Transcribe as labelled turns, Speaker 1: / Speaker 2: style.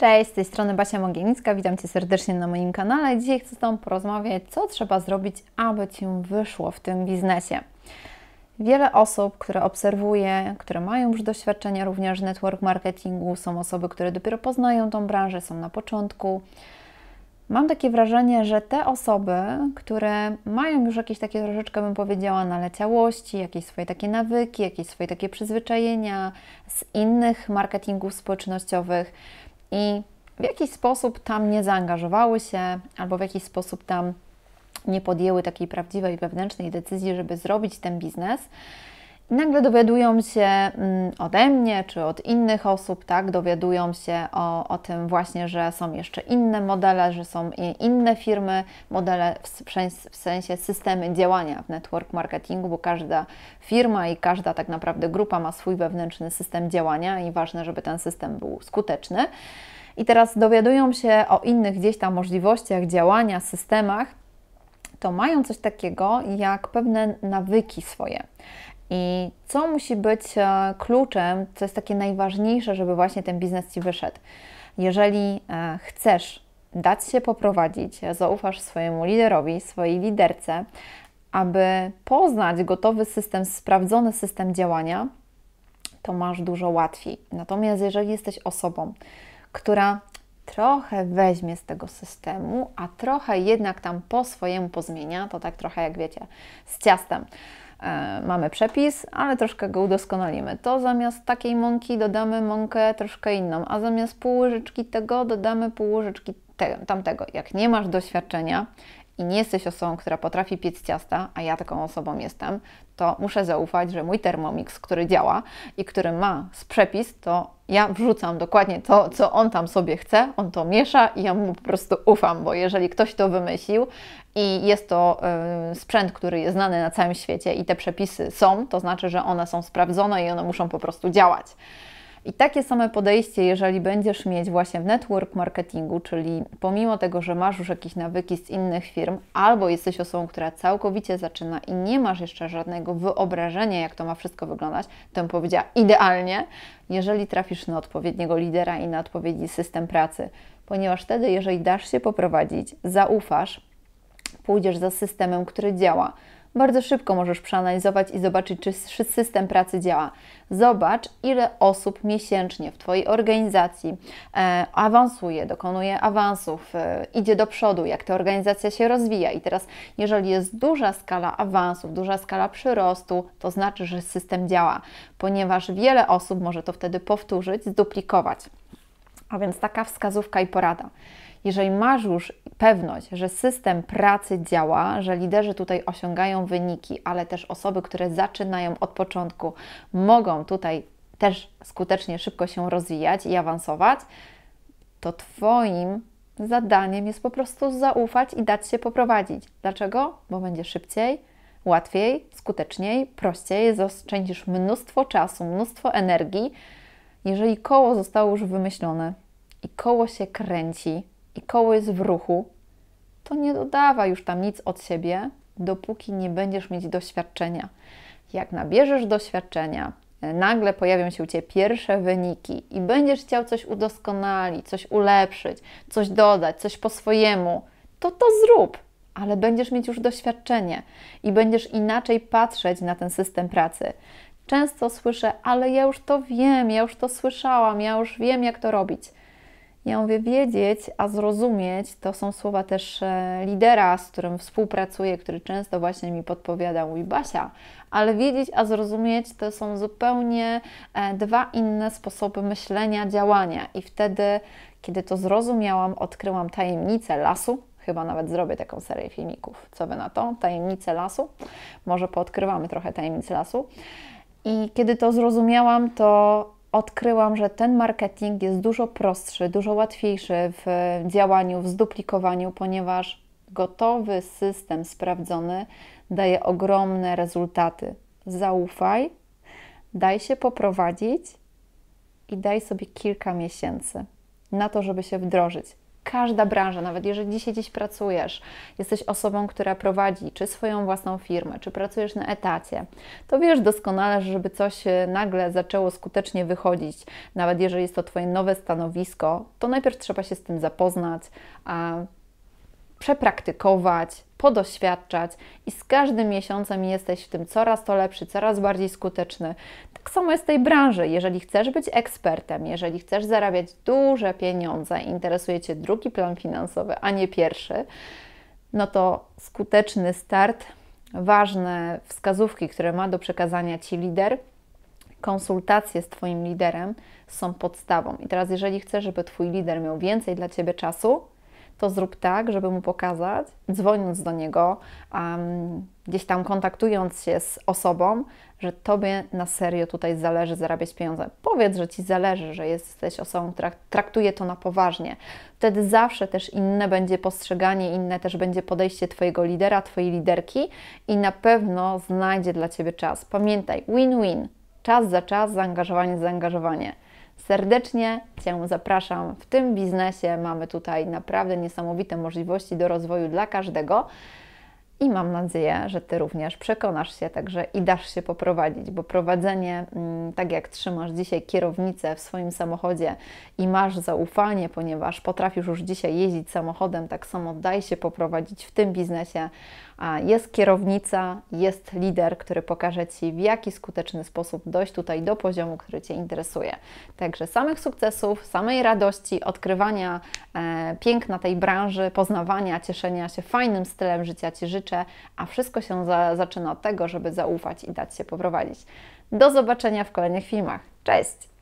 Speaker 1: Cześć, z tej strony Basia Mogienicka, witam Cię serdecznie na moim kanale. Dzisiaj chcę z Tobą porozmawiać, co trzeba zrobić, aby Ci wyszło w tym biznesie. Wiele osób, które obserwuję, które mają już doświadczenia również w network marketingu, są osoby, które dopiero poznają tą branżę, są na początku. Mam takie wrażenie, że te osoby, które mają już jakieś takie troszeczkę, bym powiedziała, naleciałości, jakieś swoje takie nawyki, jakieś swoje takie przyzwyczajenia z innych marketingów społecznościowych, i w jakiś sposób tam nie zaangażowały się albo w jakiś sposób tam nie podjęły takiej prawdziwej wewnętrznej decyzji, żeby zrobić ten biznes nagle dowiadują się mm, ode mnie czy od innych osób, tak, dowiadują się o, o tym właśnie, że są jeszcze inne modele, że są inne firmy, modele w, sensie systemy działania w network marketingu, bo każda firma i każda tak naprawdę grupa ma swój wewnętrzny system działania i ważne, żeby ten system był skuteczny. I teraz dowiadują się o innych gdzieś tam możliwościach działania, systemach, to mają coś takiego jak pewne nawyki swoje. I co musi być e, kluczem, co jest takie najważniejsze, żeby właśnie ten biznes ci wyszedł? Jeżeli e, chcesz dać się poprowadzić, zaufasz swojemu liderowi, swojej liderce, aby poznać gotowy system, sprawdzony system działania, to masz dużo łatwiej. Natomiast jeżeli jesteś osobą, która trochę weźmie z tego systemu, a trochę jednak tam po swojemu pozmienia, to tak trochę jak wiecie, z ciastem. E, mamy przepis, ale troszkę go udoskonalimy. To zamiast takiej mąki dodamy mąkę troszkę inną, a zamiast pół łyżeczki tego dodamy pół łyżeczki tamtego. Jak nie masz doświadczenia i nie jesteś osobą, która potrafi piec ciasta, a ja taką osobą jestem, to muszę zaufać, że mój Thermomix, który działa i który ma przepis, to ja wrzucam dokładnie to, co on tam sobie chce, on to miesza i ja mu po prostu ufam, bo jeżeli ktoś to wymyślił i jest to yy, sprzęt, który jest znany na całym świecie i te przepisy są, to znaczy, że one są sprawdzone i one muszą po prostu działać. I takie same podejście, jeżeli będziesz mieć właśnie w network marketingu, czyli pomimo tego, że masz już jakieś nawyki z innych firm, albo jesteś osobą, która całkowicie zaczyna i nie masz jeszcze żadnego wyobrażenia, jak to ma wszystko wyglądać, to bym powiedziała idealnie, jeżeli trafisz na odpowiedniego lidera i na odpowiedni system pracy. Ponieważ wtedy, jeżeli dasz się poprowadzić, zaufasz, pójdziesz za systemem, który działa, bardzo szybko możesz przeanalizować i zobaczyć, czy system pracy działa. Zobacz, ile osób miesięcznie w Twojej organizacji e, awansuje, dokonuje awansów, e, idzie do przodu, jak ta organizacja się rozwija. I teraz, jeżeli jest duża skala awansów, duża skala przyrostu, to znaczy, że system działa, ponieważ wiele osób może to wtedy powtórzyć, zduplikować. A więc taka wskazówka i porada jeżeli masz już pewność, że system pracy działa, że liderzy tutaj osiągają wyniki, ale też osoby, które zaczynają od początku, mogą tutaj też skutecznie, szybko się rozwijać i awansować, to Twoim zadaniem jest po prostu zaufać i dać się poprowadzić. Dlaczego? Bo będzie szybciej, łatwiej, skuteczniej, prościej, zaoszczędzisz mnóstwo czasu, mnóstwo energii, jeżeli koło zostało już wymyślone i koło się kręci, i koło jest w ruchu, to nie dodawa, już tam nic od siebie, dopóki nie będziesz mieć doświadczenia. Jak nabierzesz doświadczenia, e, nagle pojawią się u Ciebie pierwsze wyniki i będziesz chciał coś udoskonalić, coś ulepszyć, coś dodać, coś po swojemu, to to zrób, ale będziesz mieć już doświadczenie i będziesz inaczej patrzeć na ten system pracy. Często słyszę, ale ja już to wiem, ja już to słyszałam, ja już wiem, jak to robić. Ja mówię, wiedzieć, a zrozumieć to są słowa też e, lidera, z którym współpracuję, który często właśnie mi podpowiadał, mówi Basia, ale wiedzieć, a zrozumieć to są zupełnie e, dwa inne sposoby myślenia, działania. I wtedy, kiedy to zrozumiałam, odkryłam tajemnicę lasu, chyba nawet zrobię taką serię filmików. Co wy na to? Tajemnice lasu? Może poodkrywamy trochę tajemnic lasu. I kiedy to zrozumiałam, to odkryłam, że ten marketing jest dużo prostszy, dużo łatwiejszy w działaniu, w zduplikowaniu, ponieważ gotowy system sprawdzony daje ogromne rezultaty. Zaufaj, daj się poprowadzić i daj sobie kilka miesięcy na to, żeby się wdrożyć każda branża, nawet jeżeli dzisiaj dziś pracujesz, jesteś osobą, która prowadzi czy swoją własną firmę, czy pracujesz na etacie, to wiesz doskonale, że żeby coś e, nagle zaczęło skutecznie wychodzić, nawet jeżeli jest to Twoje nowe stanowisko, to najpierw trzeba się z tym zapoznać, a przepraktykować, podoświadczać i z każdym miesiącem jesteś w tym coraz to lepszy, coraz bardziej skuteczny. Tak samo jest w tej branży. Jeżeli chcesz być ekspertem, jeżeli chcesz zarabiać duże pieniądze, interesuje Cię drugi plan finansowy, a nie pierwszy, no to skuteczny start, ważne wskazówki, które ma do przekazania Ci lider, konsultacje z Twoim liderem są podstawą. I teraz, jeżeli chcesz, żeby Twój lider miał więcej dla Ciebie czasu, to zrób tak, żeby mu pokazać, dzwoniąc do niego, um, gdzieś tam kontaktując się z osobą, że tobie na serio tutaj zależy zarabiać pieniądze. Powiedz, że ci zależy, że jesteś osobą, która traktuje to na poważnie. Wtedy zawsze też inne będzie postrzeganie, inne też będzie podejście twojego lidera, twojej liderki i na pewno znajdzie dla ciebie czas. Pamiętaj, win-win. Czas za czas, zaangażowanie za zaangażowanie. Serdecznie Cię zapraszam. W tym biznesie mamy tutaj naprawdę niesamowite możliwości do rozwoju dla każdego. I mam nadzieję, że Ty również przekonasz się także i dasz się poprowadzić, bo prowadzenie, mm, tak jak trzymasz dzisiaj kierownicę w swoim samochodzie i masz zaufanie, ponieważ potrafisz już dzisiaj jeździć samochodem, tak samo daj się poprowadzić w tym biznesie, jest kierownica, jest lider, który pokaże Ci, w jaki skuteczny sposób dojść tutaj do poziomu, który Cię interesuje. Także samych sukcesów, samej radości, odkrywania e, piękna tej branży, poznawania, cieszenia się fajnym stylem życia Ci życzę, a wszystko się za, zaczyna od tego, żeby zaufać i dać się poprowadzić. Do zobaczenia w kolejnych filmach. Cześć!